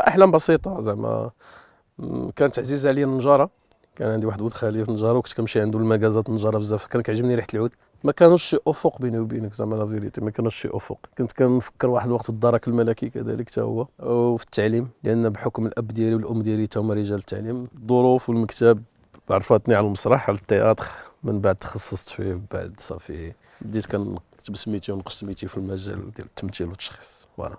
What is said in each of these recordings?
احلام بسيطه زعما كانت عزيزه عليا النجاره كان عندي واحد ود خالي في النجاره وكنت كنمشي عنده للمكازات النجاره بزاف كان كيعجبني ريحه العود ما كانوش شي افق بيني وبينك زعما لا فيريتي ما كانوش شي افق كنت كنفكر واحد الوقت في الدرك الملكي كذلك حتى هو وفي التعليم لان بحكم الاب ديالي والام ديالي حتى هما رجال التعليم الظروف والمكتب عرفتني على المسرح على التياتر من بعد تخصصت فيه بعد صافي بديت كنكتب سميتي ونقص سميتي في المجال ديال التمثيل والتشخيص فوالا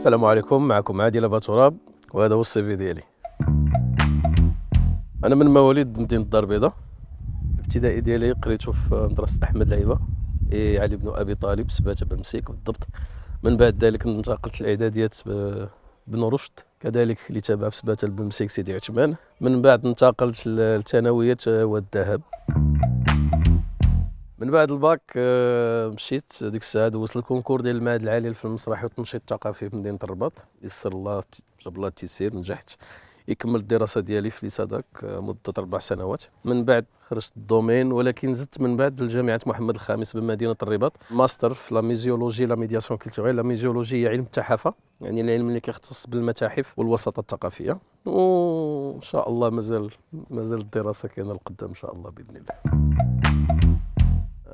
السلام عليكم معكم عادل أبا تراب وهذا هو السي في ديالي أنا من مواليد مدينة الدار البيضاء الابتدائي ديالي قريته في مدرسة أحمد لعيبة إيه علي بن أبي طالب سباتة بالمسيك بالضبط من بعد ذلك انتقلت الإعداديات بن رشد كذلك اللي تابع في سباتة بالمسيك سيدي عثمان من بعد انتقلت للثانويات آه، والذهب من بعد الباك آه، مشيت ديك الساعه دوزت الكونكور ديال المعهد العالي في المسرحي والتنشيط الثقافي بمدينه الرباط يسر الله جاب الله التيسير نجحت يكمل الدراسه ديالي في ليساداك آه، مده اربع سنوات من بعد خرجت الدومين ولكن زدت من بعد لجامعه محمد الخامس بمدينه الرباط ماستر في لا ميزيولوجي لا ميدياسيون كولتوريل لا ميزيولوجي هي علم التحافه يعني العلم اللي كيختص بالمتاحف والوساطه الثقافيه وان شاء الله مازال مازال الدراسه كاينه القدام ان شاء الله باذن الله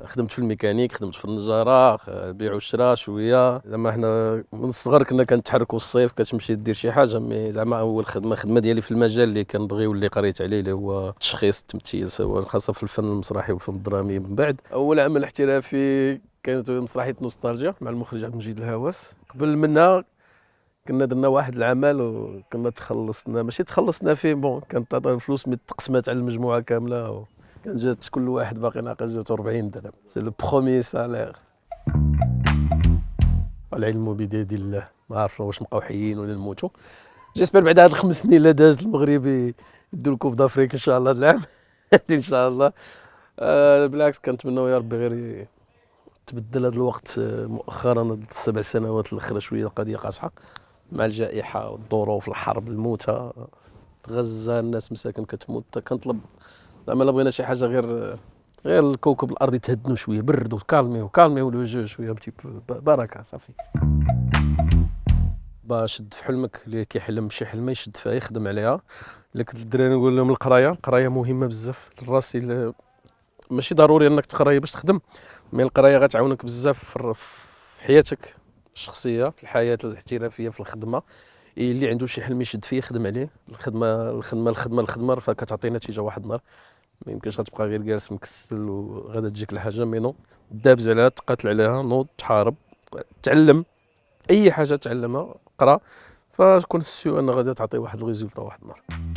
خدمت في الميكانيك خدمت في النجاره بيع وشراء شويه زعما حنا من الصغر كنا كنتحركوا الصيف كتمشي دير شي حاجه مي زعما اول خدمه خدمه ديالي في المجال اللي كنبغي واللي قريت عليه اللي هو تشخيص التمثيل سواء خاصه في الفن المسرحي والفن الدرامي من بعد اول عمل احترافي كانت مسرحيه نوستالجيا مع المخرج عبد المجيد الهواس قبل منها كنا درنا واحد العمل وكنا تخلصنا ماشي تخلصنا فيه بون كانت الفلوس متقسمات على المجموعه كامله و... كان جات كل واحد باقي ناقص جاتو 40 درهم سي لو بخومي سالير العلم بيد الله ما عرفنا واش نبقاو حيين ولا نموتوا جيسبر بعد هاد الخمس سنين اللي دازت المغرب يدوا الكوب دافريك ان شاء الله هاد العام ان شاء الله آه، بالعكس كنتمناو يا ربي غير تبدل هذا الوقت آه، مؤخرا هاد السبع سنوات الاخيره شويه القضيه قاصحه مع الجائحه والظروف الحرب الموتى غزه الناس مساكن كتموت كنطلب زعما لا بغينا شي حاجه غير غير الكوكب الارض يتهدنوا شويه بردوا كالميو كالميو لو جو شويه بركه صافي با شد في حلمك اللي كيحلم شي حلمه يشد فيها يخدم عليها لك الدراري نقول لهم القرايه القرايه مهمه بزاف للراس ماشي ضروري انك تقراي باش تخدم مي القرايه غتعاونك بزاف في حياتك الشخصيه في الحياه الاحترافيه في الخدمه اللي عنده شي حلم يشد فيه يخدم عليه الخدمه الخدمه الخدمه الخدمه, الخدمة فكتعطي نتيجه واحد النهار ما يمكنش غتبقى غير جالس مكسل وغادا تجيك الحاجه مي نو دابز عليها تقاتل عليها نوض تحارب تعلم اي حاجه تعلمها قرا فكون سيو ان غادي تعطي واحد الريزلت واحد النهار